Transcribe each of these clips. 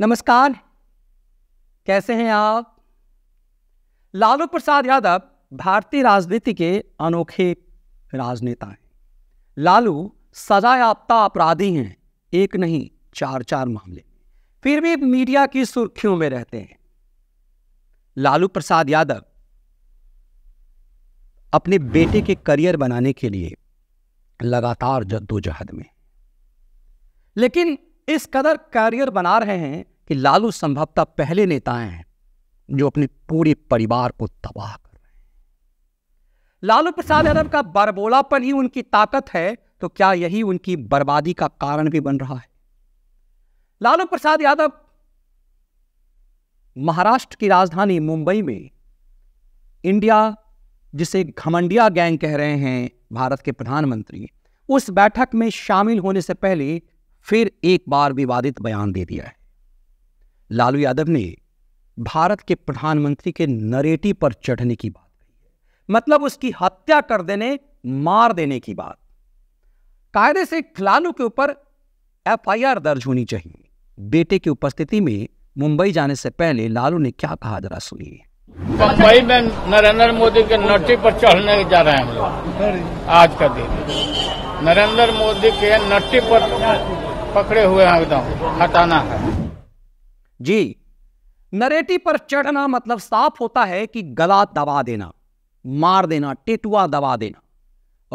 नमस्कार कैसे हैं आप लालू प्रसाद यादव भारतीय राजनीति के अनोखे राजनेता हैं लालू सजा याफ्ता अपराधी हैं एक नहीं चार चार मामले फिर भी मीडिया की सुर्खियों में रहते हैं लालू प्रसाद यादव अपने बेटे के करियर बनाने के लिए लगातार जद्दोजहद में लेकिन इस कदर कैरियर बना रहे हैं कि लालू संभवतः पहले नेता हैं जो अपने पूरे परिवार को तबाह कर रहे हैं लालू प्रसाद यादव का बरबोलापन ही उनकी ताकत है तो क्या यही उनकी बर्बादी का कारण भी बन रहा है लालू प्रसाद यादव महाराष्ट्र की राजधानी मुंबई में इंडिया जिसे घमंडिया गैंग कह रहे हैं भारत के प्रधानमंत्री उस बैठक में शामिल होने से पहले फिर एक बार विवादित बयान दे दिया है लालू यादव ने भारत के प्रधानमंत्री के नरेटी पर चढ़ने की बात कही मतलब उसकी हत्या कर देने मार देने की बात कायदे से लालू के ऊपर एफआईआर दर्ज होनी चाहिए बेटे की उपस्थिति में मुंबई जाने से पहले लालू ने क्या कहा जरा सुनिए मुंबई में नरेंद्र मोदी के नटी पर चढ़ने जा रहे हैं हम लोग आज का दिन नरेंद्र मोदी के नट्टी पर पकड़े हुए हैं एकदम हटाना है जी नरेटी पर चढ़ना मतलब साफ होता है कि गला दबा देना मार देना टेटुआ दबा देना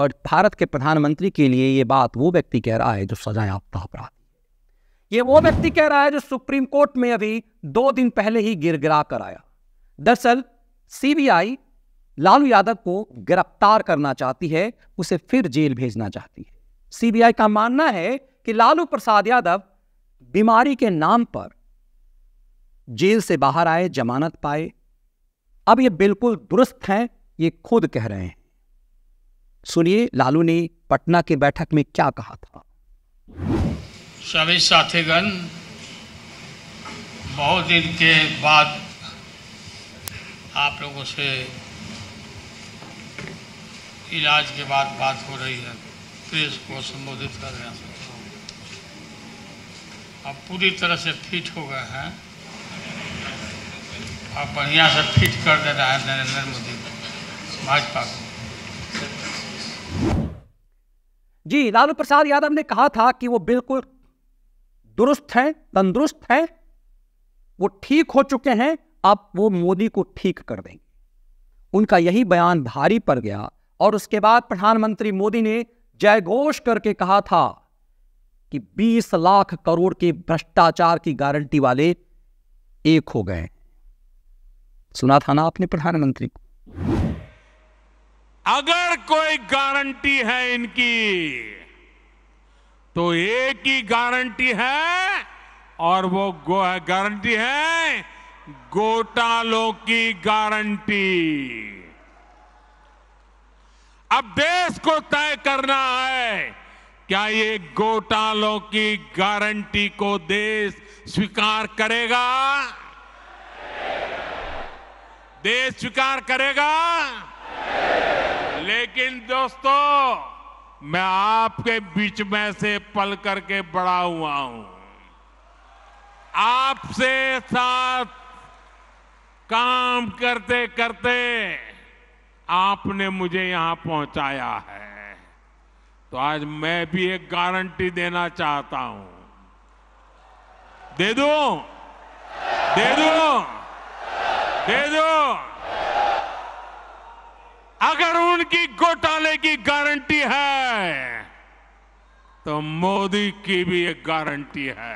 और भारत के प्रधानमंत्री के लिए ये बात वो व्यक्ति कह रहा है जो सजाए आपता अपराधी ये वो व्यक्ति कह रहा है जो सुप्रीम कोर्ट में अभी दो दिन पहले ही गिर गिरा कर आया दरअसल सीबीआई लालू यादव को गिरफ्तार करना चाहती है उसे फिर जेल भेजना चाहती है सीबीआई का मानना है कि लालू प्रसाद यादव बीमारी के नाम पर जेल से बाहर आए जमानत पाए अब ये बिल्कुल दुरुस्त हैं ये खुद कह रहे हैं सुनिए लालू ने पटना की बैठक में क्या कहा था सभी साथीगण बहुत दिन के बाद आप लोगों से इलाज के बाद बात हो रही है प्रेस को संबोधित कर रहे हैं अब पूरी तरह से फिट हो गए हैं अब बढ़िया से फिट कर दे रहा है नरेंद्र मोदी भाजपा को जी लालू प्रसाद यादव ने कहा था कि वो बिल्कुल दुरुस्त हैं तंदुरुस्त हैं वो ठीक हो चुके हैं अब वो मोदी को ठीक कर देंगे उनका यही बयान भारी पड़ गया और उसके बाद प्रधानमंत्री मोदी ने जयघोष करके कहा था कि 20 लाख करोड़ के भ्रष्टाचार की गारंटी वाले एक हो गए सुना था ना आपने प्रधानमंत्री को अगर कोई गारंटी है इनकी तो एक ही गारंटी है और वो है गारंटी है घोटालों की गारंटी अब देश को तय करना है क्या ये घोटालों की गारंटी को देश स्वीकार करेगा देश स्वीकार करेगा लेकिन दोस्तों मैं आपके बीच में से पल करके बड़ा हुआ हूं आपसे साथ काम करते करते आपने मुझे यहां पहुंचाया है तो आज मैं भी एक गारंटी देना चाहता हूं दे दो दे दो दे दो अगर उनकी घोटाले की गारंटी है तो मोदी की भी एक गारंटी है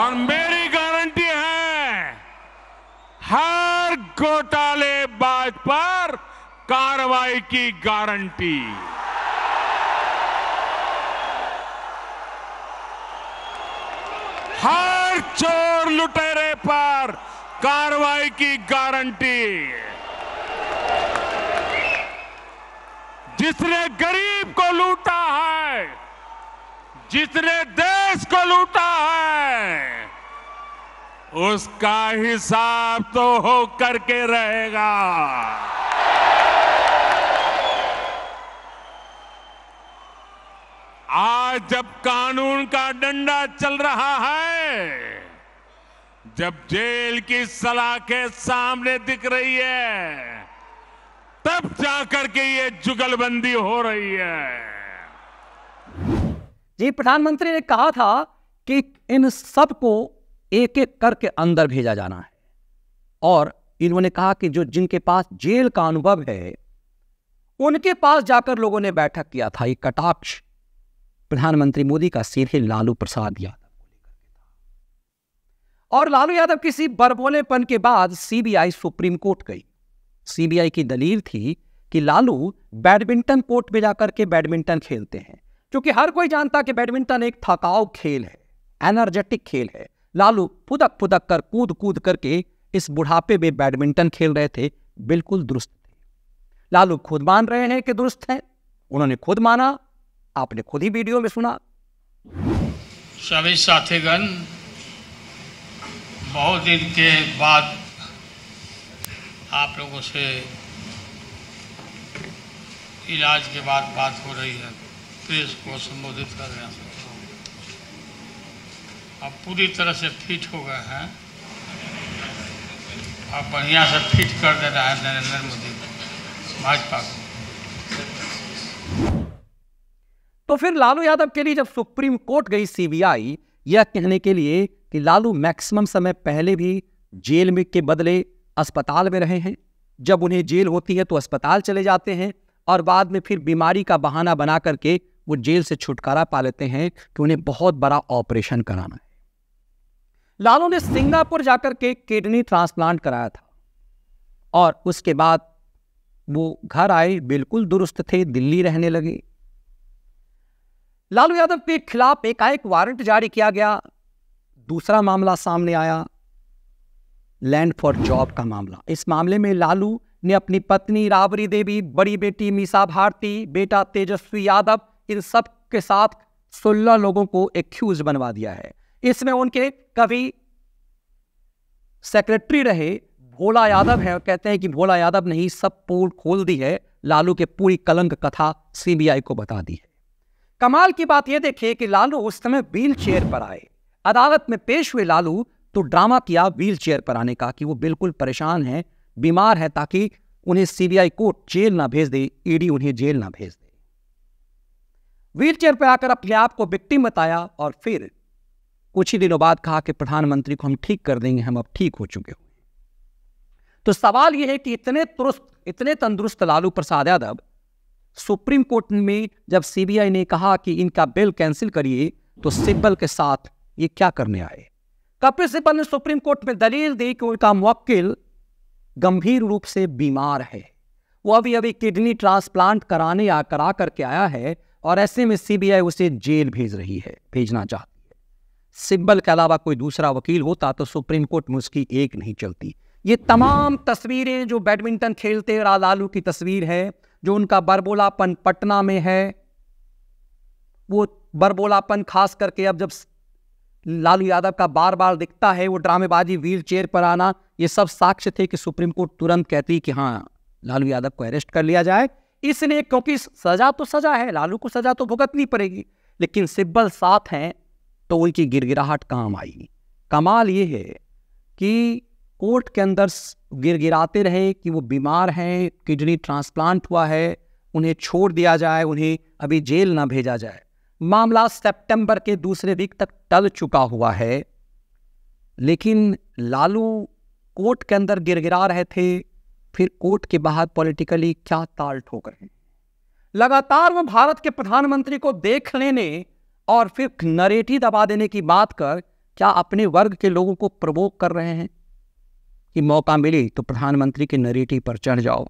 और मेरी गारंटी है हर हर घोटालेबाज पर कार्रवाई की गारंटी हर चोर लुटेरे पर कार्रवाई की गारंटी जिसने गरीब को लूटा है जिसने देश को लूटा है उसका हिसाब तो हो करके रहेगा आज जब कानून का डंडा चल रहा है जब जेल की सलाखें सामने दिख रही है तब जाकर के ये जुगलबंदी हो रही है जी प्रधानमंत्री ने कहा था कि इन सब को एक एक करके अंदर भेजा जाना है और इन्होंने कहा कि जो जिनके पास जेल का अनुभव है उनके पास जाकर लोगों ने बैठक किया था ये कटाक्ष प्रधानमंत्री मोदी का सीधे लालू प्रसाद यादव और लालू यादव किसी बरबोलेपन के बाद सीबीआई सुप्रीम कोर्ट गई सीबीआई की दलील थी कि लालू बैडमिंटन कोर्ट में जाकर के बैडमिंटन खेलते हैं क्योंकि हर कोई जानता कि बैडमिंटन एक थकाव खेल है एनर्जेटिक खेल है लालू फुदक फुदक कर कूद कूद करके इस बुढ़ापे में बैडमिंटन खेल रहे थे बिल्कुल दुरुस्त थे लालू खुद मान रहे हैं कि दुरुस्त हैं उन्होंने खुद माना आपने खुद ही वीडियो में सुना सभी साथीगण बहुत दिन के बाद आप लोगों से इलाज के बाद बात हो रही है प्रेस को संबोधित कर रहे हैं अब पूरी तरह से फिट हो गए हैं अब बढ़िया से फिट कर दे रहा है नरेंद्र मोदी भाजपा को तो फिर लालू यादव के लिए जब सुप्रीम कोर्ट गई सीबीआई यह कहने के लिए कि लालू मैक्सिमम समय पहले भी जेल में के बदले अस्पताल में रहे हैं जब उन्हें जेल होती है तो अस्पताल चले जाते हैं और बाद में फिर बीमारी का बहाना बना करके वो जेल से छुटकारा पा लेते हैं कि उन्हें बहुत बड़ा ऑपरेशन कराना है लालू ने सिंगापुर जाकर के किडनी ट्रांसप्लांट कराया था और उसके बाद वो घर आए बिल्कुल दुरुस्त थे दिल्ली रहने लगे लालू यादव के खिलाफ एकाएक वारंट जारी किया गया दूसरा मामला सामने आया लैंड फॉर जॉब का मामला इस मामले में लालू ने अपनी पत्नी राबरी देवी बड़ी बेटी मीसा भारती बेटा तेजस्वी यादव इन सब के साथ सोलह लोगों को एक्यूज बनवा दिया है इसमें उनके कभी सेक्रेटरी रहे भोला यादव है कहते हैं कि भोला यादव ने ही सब पोल खोल दी है लालू के पूरी कलंक कथा सीबीआई को बता दी है कमाल की बात यह देखिए कि लालू उस समय व्हील चेयर पर आए अदालत में पेश हुए लालू तो ड्रामा किया व्हील चेयर पर आने का कि वो बिल्कुल परेशान है बीमार है ताकि उन्हें सीबीआई कोर्ट जेल ना भेज दे ईडी उन्हें जेल ना भेज दे व्हील चेयर पर आकर अपने आप को विक्टिम बताया और फिर कुछ ही दिनों बाद कहा कि प्रधानमंत्री को हम ठीक कर देंगे हम अब ठीक हो चुके हुए तो सवाल यह है कि इतने तुरुस्त इतने तंदुरुस्त लालू प्रसाद यादव सुप्रीम कोर्ट में जब सीबीआई ने कहा कि इनका बिल कैंसिल करिए तो सिब्बल के साथ ये क्या करने आए कपिल सिब्बल ने सुप्रीम कोर्ट में दलील दी कि उनका मुक्किल गंभीर रूप से बीमार है वो अभी अभी किडनी ट्रांसप्लांट कराने या करा करके आया है और ऐसे में सीबीआई उसे जेल भेज रही है भेजना चाहता सिब्बल के अलावा कोई दूसरा वकील होता तो सुप्रीम कोर्ट में उसकी एक नहीं चलती ये तमाम तस्वीरें जो बैडमिंटन खेलते और लालू की तस्वीर है जो उनका बरबोलापन पटना में है वो बरबोलापन खास करके अब जब लालू यादव का बार बार दिखता है वो ड्रामेबाजी व्हील चेयर पर आना ये सब साक्ष्य थे कि सुप्रीम कोर्ट तुरंत कहती कि हाँ लालू यादव को अरेस्ट कर लिया जाए इसलिए क्योंकि सजा तो सजा है लालू को सजा तो भुगतनी पड़ेगी लेकिन सिब्बल साथ हैं तो उनकी गिरगिराहट काम आएगी कमाल ये है कि कोर्ट के अंदर गिरगिराते रहे कि वो बीमार हैं किडनी ट्रांसप्लांट हुआ है उन्हें छोड़ दिया जाए उन्हें अभी जेल ना भेजा जाए मामला सितंबर के दूसरे वीक तक टल चुका हुआ है लेकिन लालू कोर्ट के अंदर गिरगिरा रहे थे फिर कोर्ट के बाहर पॉलिटिकली क्या ताल ठोक रहे लगातार वो भारत के प्रधानमंत्री को देख लेने और फिर नरेटी दबा देने की बात कर क्या अपने वर्ग के लोगों को प्रवोक कर रहे हैं कि मौका मिले तो प्रधानमंत्री के नरेटी पर चढ़ जाओ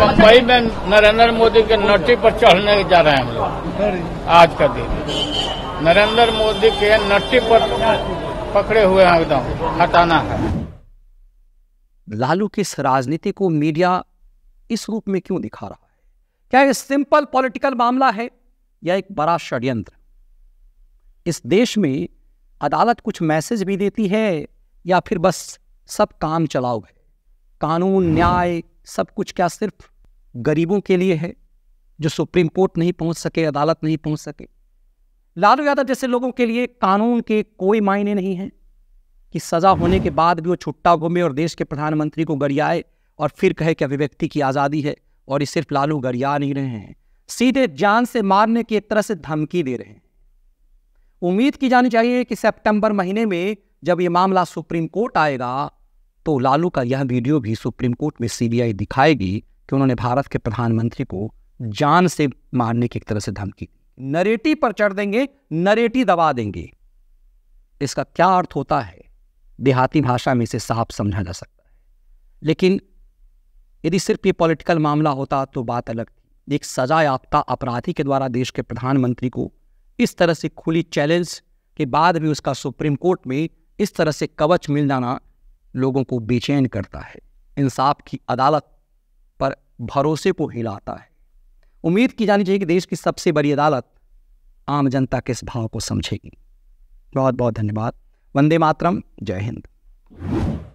मुंबई में नरेंद्र मोदी के नटी पर चढ़ने जा रहे हैं हम लोग आज का दिन नरेंद्र मोदी के नटी पर पकड़े हुए हैं एकदम हटाना है लालू की इस राजनीति को मीडिया इस रूप में क्यों दिखा रहा है क्या ये सिंपल पॉलिटिकल मामला है या एक बड़ा षड्यंत्र इस देश में अदालत कुछ मैसेज भी देती है या फिर बस सब काम चलाओ है कानून हम्म। न्याय सब कुछ क्या सिर्फ गरीबों के लिए है जो सुप्रीम कोर्ट नहीं पहुंच सके अदालत नहीं पहुंच सके लालू यादव जैसे लोगों के लिए कानून के कोई मायने नहीं है कि सजा होने के बाद भी वो छुट्टा घूमे और देश के प्रधानमंत्री को गरियाए और फिर कहे कि अभिव्यक्ति की आज़ादी है और ये सिर्फ लालू गरिया नहीं रहे हैं सीधे जान से मारने की एक तरह से धमकी दे रहे हैं उम्मीद की जानी चाहिए कि सितंबर महीने में जब यह मामला सुप्रीम कोर्ट आएगा तो लालू का यह वीडियो भी सुप्रीम कोर्ट में सीबीआई दिखाएगी कि उन्होंने भारत के प्रधानमंत्री को जान से मारने की एक तरह से धमकी नरेटी पर चढ़ देंगे नरेटी दबा देंगे इसका क्या अर्थ होता है देहाती भाषा में इसे साफ समझा जा सकता है लेकिन यदि सिर्फ ये पॉलिटिकल मामला होता तो बात अलग थी एक सजा याफ्ता अपराधी के द्वारा देश के प्रधानमंत्री को इस तरह से खुली चैलेंज के बाद भी उसका सुप्रीम कोर्ट में इस तरह से कवच मिल जाना लोगों को बेचैन करता है इंसाफ की अदालत पर भरोसे को हिलाता है उम्मीद की जानी चाहिए कि देश की सबसे बड़ी अदालत आम जनता के इस भाव को समझेगी बहुत बहुत धन्यवाद वंदे मातरम जय हिंद